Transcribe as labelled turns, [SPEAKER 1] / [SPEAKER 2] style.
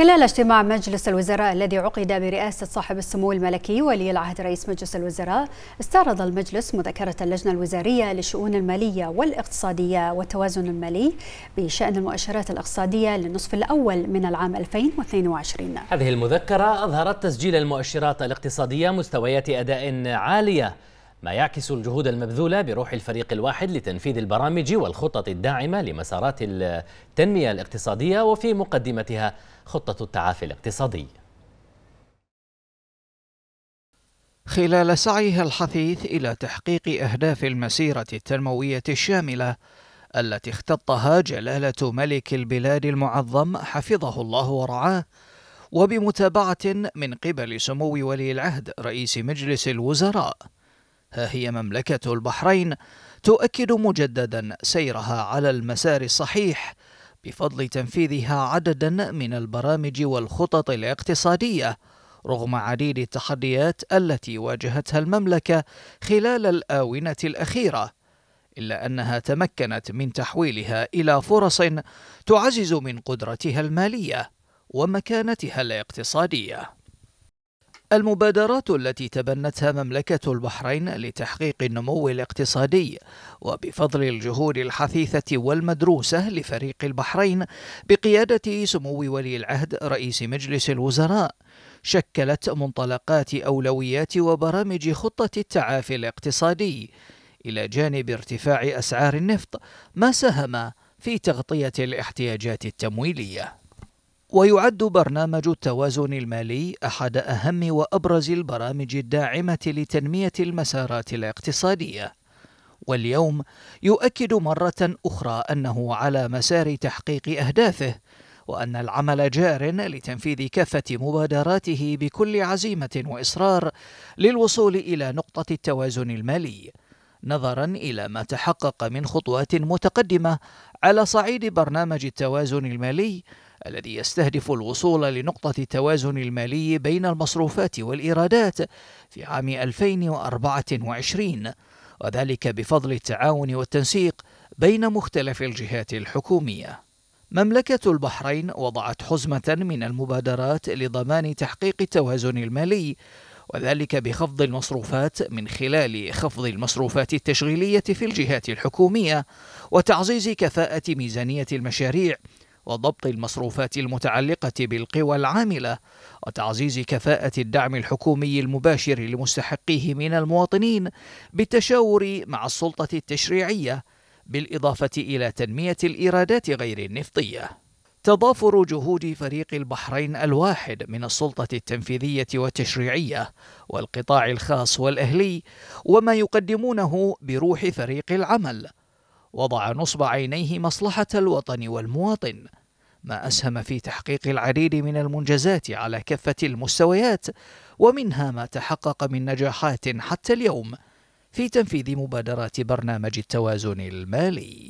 [SPEAKER 1] خلال اجتماع مجلس الوزراء الذي عقد برئاسة صاحب السمو الملكي ولي العهد رئيس مجلس الوزراء استعرض المجلس مذكرة اللجنة الوزارية للشؤون المالية والاقتصادية والتوازن المالي بشأن المؤشرات الاقتصادية للنصف الأول من العام 2022 هذه المذكرة أظهرت تسجيل المؤشرات الاقتصادية مستويات أداء عالية ما يعكس الجهود المبذولة بروح الفريق الواحد لتنفيذ البرامج والخطط الداعمة لمسارات التنمية الاقتصادية وفي مقدمتها
[SPEAKER 2] خطة التعافي الاقتصادي خلال سعيها الحثيث إلى تحقيق أهداف المسيرة التنموية الشاملة التي اختطها جلالة ملك البلاد المعظم حفظه الله ورعاه وبمتابعة من قبل سمو ولي العهد رئيس مجلس الوزراء ها هي مملكة البحرين تؤكد مجددا سيرها على المسار الصحيح بفضل تنفيذها عددا من البرامج والخطط الاقتصادية رغم عديد التحديات التي واجهتها المملكة خلال الآونة الأخيرة إلا أنها تمكنت من تحويلها إلى فرص تعزز من قدرتها المالية ومكانتها الاقتصادية المبادرات التي تبنتها مملكة البحرين لتحقيق النمو الاقتصادي وبفضل الجهود الحثيثة والمدروسة لفريق البحرين بقيادة سمو ولي العهد رئيس مجلس الوزراء شكلت منطلقات أولويات وبرامج خطة التعافي الاقتصادي إلى جانب ارتفاع أسعار النفط ما ساهم في تغطية الاحتياجات التمويلية ويعد برنامج التوازن المالي احد اهم وابرز البرامج الداعمه لتنميه المسارات الاقتصاديه واليوم يؤكد مره اخرى انه على مسار تحقيق اهدافه وان العمل جار لتنفيذ كافه مبادراته بكل عزيمه واصرار للوصول الى نقطه التوازن المالي نظرا الى ما تحقق من خطوات متقدمه على صعيد برنامج التوازن المالي الذي يستهدف الوصول لنقطة التوازن المالي بين المصروفات والإيرادات في عام 2024 وذلك بفضل التعاون والتنسيق بين مختلف الجهات الحكومية. مملكة البحرين وضعت حزمة من المبادرات لضمان تحقيق التوازن المالي وذلك بخفض المصروفات من خلال خفض المصروفات التشغيلية في الجهات الحكومية وتعزيز كفاءة ميزانية المشاريع وضبط المصروفات المتعلقة بالقوى العاملة وتعزيز كفاءة الدعم الحكومي المباشر لمستحقيه من المواطنين بالتشاور مع السلطة التشريعية بالإضافة إلى تنمية الإيرادات غير النفطية تضافر جهود فريق البحرين الواحد من السلطة التنفيذية والتشريعية والقطاع الخاص والأهلي وما يقدمونه بروح فريق العمل وضع نصب عينيه مصلحة الوطن والمواطن ما أسهم في تحقيق العديد من المنجزات على كافة المستويات ومنها ما تحقق من نجاحات حتى اليوم في تنفيذ مبادرات برنامج التوازن المالي